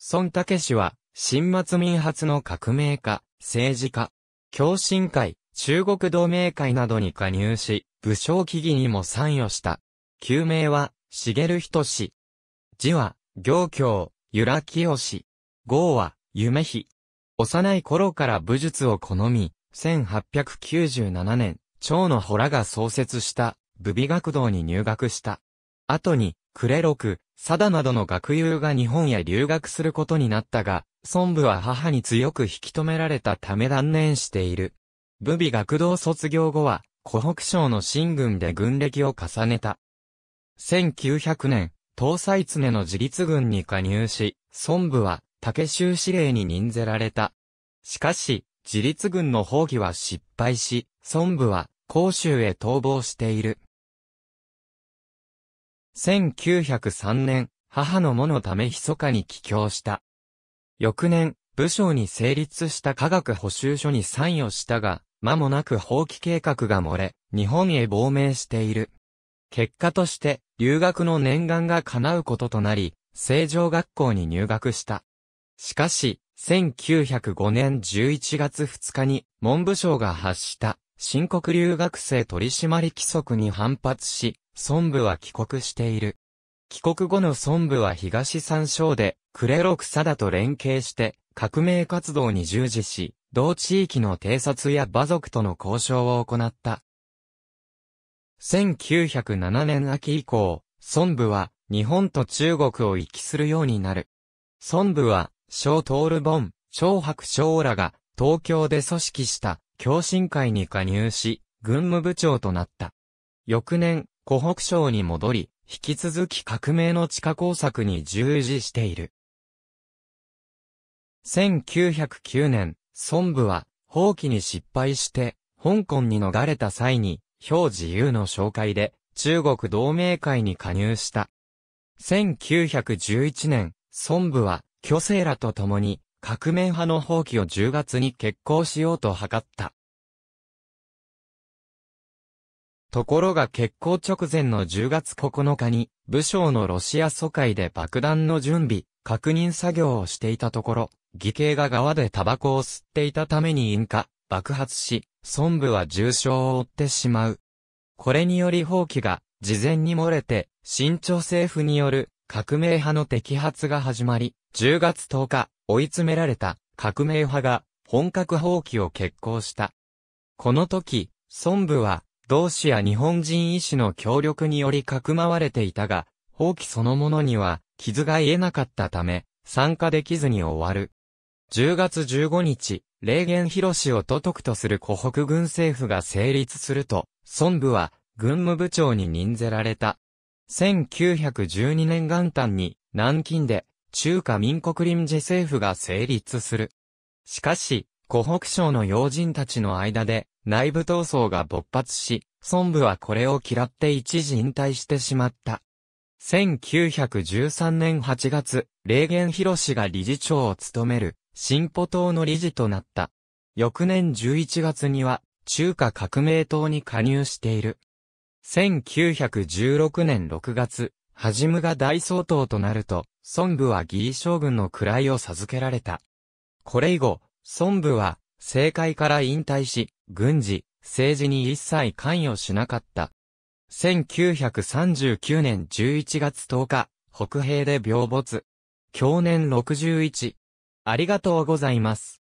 孫武氏は、新末民発の革命家、政治家、共進会、中国同盟会などに加入し、武将起義にも参与した。旧名は、茂人氏。字は、行教、由良清氏。号は、夢日。幼い頃から武術を好み、1897年、蝶野ホラが創設した、武美学堂に入学した。後に、呉六、佐田などの学友が日本へ留学することになったが、孫部は母に強く引き止められたため断念している。武備学童卒業後は、湖北省の新軍で軍歴を重ねた。1900年、東西常の自立軍に加入し、孫部は竹州司令に任ぜられた。しかし、自立軍の放棄は失敗し、孫部は、甲州へ逃亡している。1903年、母のものため密かに帰郷した。翌年、武将に成立した科学補修書に参与したが、間もなく放棄計画が漏れ、日本へ亡命している。結果として、留学の念願が叶うこととなり、成城学校に入学した。しかし、1905年11月2日に、文部省が発した、新国留学生取締規則に反発し、孫部は帰国している。帰国後の孫部は東三省で、クレロクサダと連携して、革命活動に従事し、同地域の偵察や馬族との交渉を行った。1907年秋以降、孫部は、日本と中国を行きするようになる。孫部は、小トールボン、小白小らが、東京で組織した、共進会に加入し、軍務部長となった。翌年、湖北省に戻り、引き続き革命の地下工作に従事している。1909年、孫部は、放棄に失敗して、香港に逃れた際に、表自由の紹介で、中国同盟会に加入した。1911年、孫部は、巨星らと共に、革命派の放棄を10月に決行しようと図った。ところが決行直前の10月9日に、武将のロシア疎開で爆弾の準備、確認作業をしていたところ、義兄が側でタバコを吸っていたために引火、爆発し、孫部は重傷を負ってしまう。これにより放棄が、事前に漏れて、新朝政府による革命派の摘発が始まり、10月10日、追い詰められた革命派が本格放棄を決行した。この時、孫部は同志や日本人医師の協力によりかくまわれていたが、放棄そのものには傷が癒えなかったため、参加できずに終わる。10月15日、霊源広氏を都督とする湖北軍政府が成立すると、孫部は軍務部長に任ぜられた。1912年元旦に南京で中華民国臨時政府が成立する。しかし、湖北省の要人たちの間で内部闘争が勃発し、孫部はこれを嫌って一時引退してしまった。1913年8月、霊源博が理事長を務める、進歩党の理事となった。翌年11月には、中華革命党に加入している。1916年6月、はじむが大総統となると、孫部は義理将軍の位を授けられた。これ以後、孫部は、政界から引退し、軍事、政治に一切関与しなかった。1939年11月10日、北平で病没。去年61。ありがとうございます。